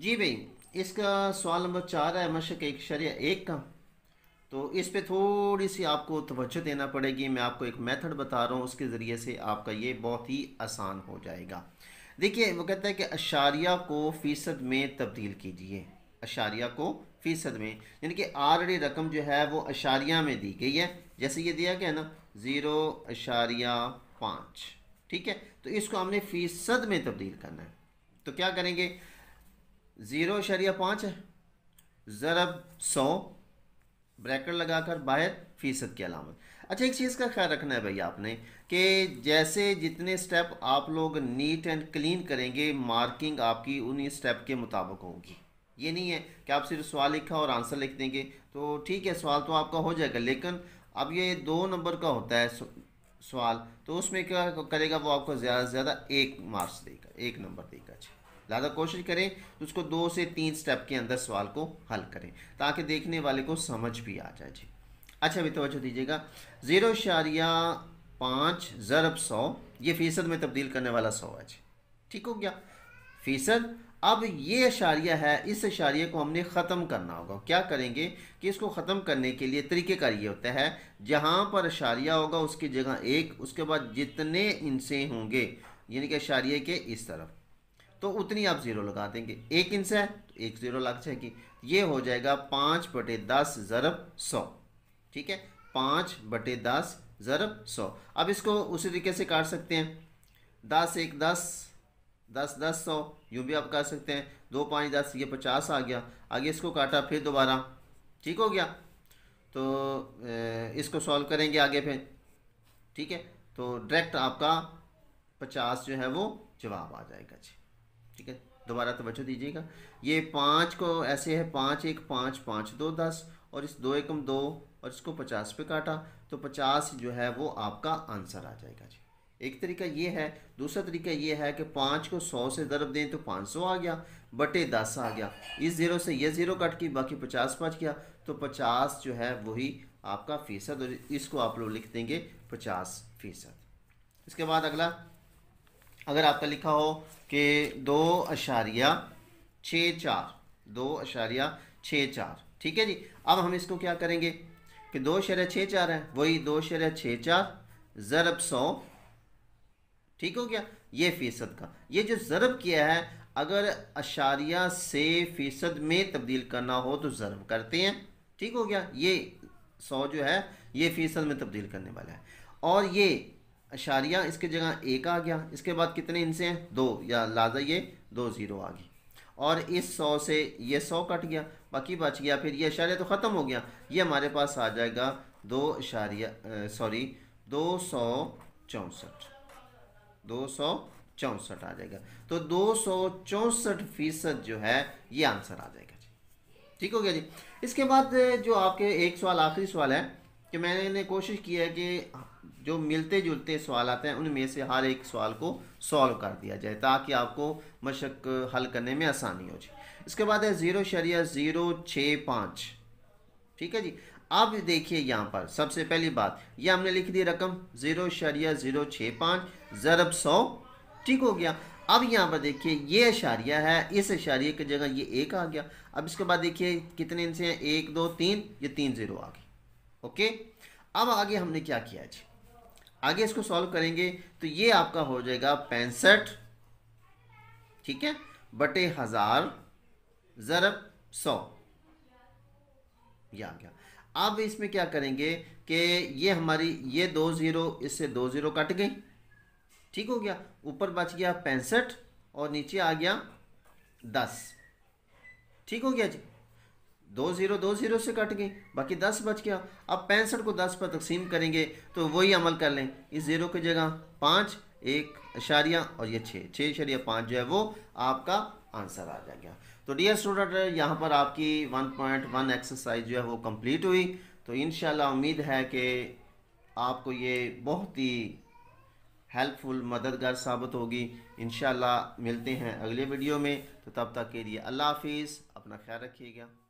जी भाई इसका सवाल नंबर चार है मशक एक शरिया एक का तो इस पे थोड़ी सी आपको तवज्जो देना पड़ेगी मैं आपको एक मेथड बता रहा हूँ उसके ज़रिए से आपका ये बहुत ही आसान हो जाएगा देखिए वो कहता है कि अशारिया को फ़ीसद में तब्दील कीजिए अशारिया को फ़ीसद में यानी कि आलरेडी रकम जो है वो अशारिया में दी गई है जैसे ये दिया गया ना ज़ीरो अशारिया पाँच ठीक है तो इसको हमने फ़ीसद में तब्दील करना है तो क्या करेंगे ज़ीरो शरिया पाँच है ज़रब सौ ब्रैकेट लगाकर बाहर फ़ीसद की अलामत अच्छा एक चीज़ का ख्याल रखना है भाई आपने कि जैसे जितने स्टेप आप लोग नीट एंड क्लीन करेंगे मार्किंग आपकी उन्हीं स्टेप के मुताबिक होगी ये नहीं है कि आप सिर्फ सवाल लिखा और आंसर लिख देंगे तो ठीक है सवाल तो आपका हो जाएगा लेकिन अब ये दो नंबर का होता है सवाल तो उसमें क्या करेगा वो आपको ज़्यादा से ज़्यादा एक मार्क्स देगा एक नंबर देगा अच्छा ज़्यादा कोशिश करें तो उसको दो से तीन स्टेप के अंदर सवाल को हल करें ताकि देखने वाले को समझ भी आ जाए जी अच्छा भी तोज्जो दीजिएगा ज़ीरो इशारिया पाँच ज़रब सौ ये फ़ीसद में तब्दील करने वाला सौ है जी ठीक हो गया फ़ीसद अब ये इशारिया है इस इशारिया को हमने ख़त्म करना होगा क्या करेंगे कि इसको ख़त्म करने के लिए का ये होता है जहाँ पर इशारिया होगा उसकी जगह एक उसके बाद जितने इनसे होंगे यानी कि इशारिया के इस तरफ तो उतनी आप जीरो लगा देंगे एक इंच है तो एक जीरो लग जाएगी ये हो जाएगा पाँच बटे दस ज़रब सौ ठीक है पाँच बटे दस ज़रब सौ अब इसको उसी तरीके से काट सकते हैं दस एक दस दस दस सौ यूँ भी आप काट सकते हैं दो पाँच दस ये पचास आ गया आगे इसको काटा फिर दोबारा ठीक हो गया तो इसको सॉल्व करेंगे आगे फिर ठीक है तो डायरेक्ट आपका पचास जो है वो जवाब आ जाएगा जी ठीक है दोबारा तवज्जो दीजिएगा ये पाँच को ऐसे है पाँच एक पाँच पाँच दो दस और इस दो एकम दो और इसको पचास पे काटा तो पचास जो है वो आपका आंसर आ जाएगा जी एक तरीका ये है दूसरा तरीका ये है कि पाँच को सौ से ज़रब दें तो पाँच सौ आ गया बटे दस आ गया इस ज़ीरो से ये ज़ीरो कट की बाकी पचास पाँच गया तो पचास जो है वही आपका फ़ीसद और इसको आप लोग लिख देंगे पचास फ़ीसद इसके बाद अगला अगर आपका लिखा हो कि दो अशारिया छः चार दो अशारिया छः चार ठीक है जी अब हम इसको क्या करेंगे कि दो शरिया छः चार है वही दो शरिया छः चार ज़रब सौ ठीक हो गया ये फ़ीसद का ये जो ज़रब किया है अगर अशारिया से फ़ीसद में तब्दील करना हो तो ज़रब करते हैं ठीक हो गया ये सौ जो है ये फ़ीसद में तब्दील करने वाला है और ये अशारिया इसके जगह एक आ गया इसके बाद कितने इनसे हैं दो या लाजा ये दो ज़ीरो आ गई और इस सौ से ये सौ कट गया बाकी बच गया फिर ये अशारिया तो ख़त्म हो गया ये हमारे पास आ जाएगा दो अशारिया सॉरी दो सौ चौंसठ दो सौ चौंसठ आ जाएगा तो दो सौ चौंसठ फीसद जो है ये आंसर आ जाएगा जी ठीक हो गया जी इसके बाद जो आपके एक सवाल आखिरी सवाल है कि मैंने कोशिश की है कि जो मिलते जुलते सवाल आते हैं उनमें से हर एक सवाल को सॉल्व कर दिया जाए ताकि आपको मशक हल करने में आसानी हो जाए इसके बाद है ज़ीरो शरिया ज़ीरो छः पाँच ठीक है जी अब देखिए यहाँ पर सबसे पहली बात ये हमने लिख दी रकम ज़ीरो शरिया ज़ीरो छः पाँच ज़रब सौ ठीक हो गया अब यहाँ पर देखिए ये इशारिया है इस इशारिये की जगह ये एक आ गया अब इसके बाद देखिए कितने इनसे हैं एक दो तीन ये तीन ज़ीरो आ गए ओके अब आगे हमने क्या किया जी आगे इसको सॉल्व करेंगे तो ये आपका हो जाएगा पैंसठ ठीक है बटे हजार ज़रब सौ या गया अब इसमें क्या करेंगे कि ये हमारी ये दो ज़ीरो इससे दो ज़ीरो कट गई ठीक हो गया ऊपर बच गया पैंसठ और नीचे आ गया दस ठीक हो गया जी दो ज़ीरो दो ज़ीरो से कट गई बाकी दस बच गया अब पैंसठ को दस पर तकसीम करेंगे तो वही अमल कर लें इस ज़ीरो की जगह पाँच एक अशारिया और ये छः छः अशारिया पाँच जो है वो आपका आंसर आ जाएगा तो डियर स्टूडेंट यहाँ पर आपकी वन पॉइंट वन एक्सरसाइज जो है वो कंप्लीट हुई तो इन उम्मीद है कि आपको ये बहुत ही हेल्पफुल मददगार साबित होगी इन मिलते हैं अगले वीडियो में तो तब तक के लिए अल्लाह हाफिज़ अपना ख्याल रखिएगा